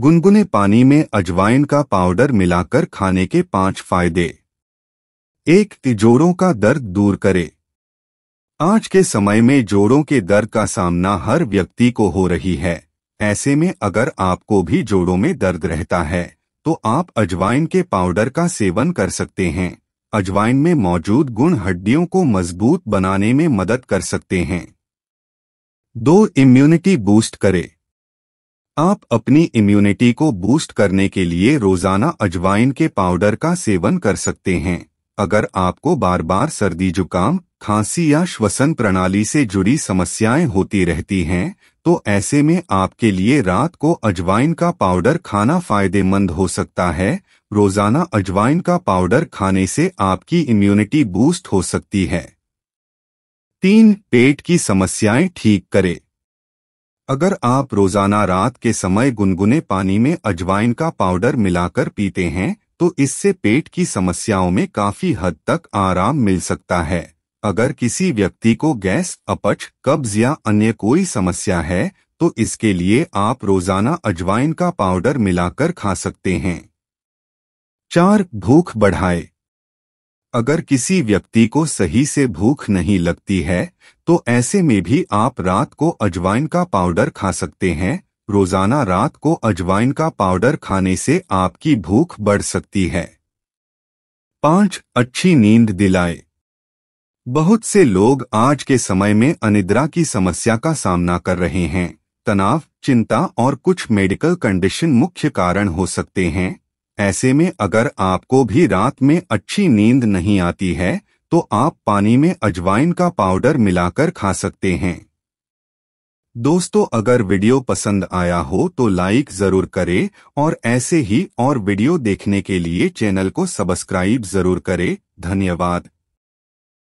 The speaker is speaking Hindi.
गुनगुने पानी में अजवाइन का पाउडर मिलाकर खाने के पांच फायदे एक तिजोड़ों का दर्द दूर करे आज के समय में जोड़ों के दर्द का सामना हर व्यक्ति को हो रही है ऐसे में अगर आपको भी जोड़ों में दर्द रहता है तो आप अजवाइन के पाउडर का सेवन कर सकते हैं अजवाइन में मौजूद गुण हड्डियों को मजबूत बनाने में मदद कर सकते हैं दो इम्यूनिटी बूस्ट करें आप अपनी इम्यूनिटी को बूस्ट करने के लिए रोजाना अजवाइन के पाउडर का सेवन कर सकते हैं अगर आपको बार बार सर्दी जुकाम खांसी या श्वसन प्रणाली से जुड़ी समस्याएं होती रहती हैं तो ऐसे में आपके लिए रात को अजवाइन का पाउडर खाना फायदेमंद हो सकता है रोजाना अजवाइन का पाउडर खाने से आपकी इम्यूनिटी बूस्ट हो सकती है तीन पेट की समस्याएं ठीक करें अगर आप रोजाना रात के समय गुनगुने पानी में अजवाइन का पाउडर मिलाकर पीते हैं तो इससे पेट की समस्याओं में काफी हद तक आराम मिल सकता है अगर किसी व्यक्ति को गैस अपच कब्ज या अन्य कोई समस्या है तो इसके लिए आप रोजाना अजवाइन का पाउडर मिलाकर खा सकते हैं चार भूख बढ़ाए अगर किसी व्यक्ति को सही से भूख नहीं लगती है तो ऐसे में भी आप रात को अजवाइन का पाउडर खा सकते हैं रोजाना रात को अजवाइन का पाउडर खाने से आपकी भूख बढ़ सकती है पांच अच्छी नींद दिलाए बहुत से लोग आज के समय में अनिद्रा की समस्या का सामना कर रहे हैं तनाव चिंता और कुछ मेडिकल कंडीशन मुख्य कारण हो सकते हैं ऐसे में अगर आपको भी रात में अच्छी नींद नहीं आती है तो आप पानी में अजवाइन का पाउडर मिलाकर खा सकते हैं दोस्तों अगर वीडियो पसंद आया हो तो लाइक जरूर करें और ऐसे ही और वीडियो देखने के लिए चैनल को सब्सक्राइब जरूर करें धन्यवाद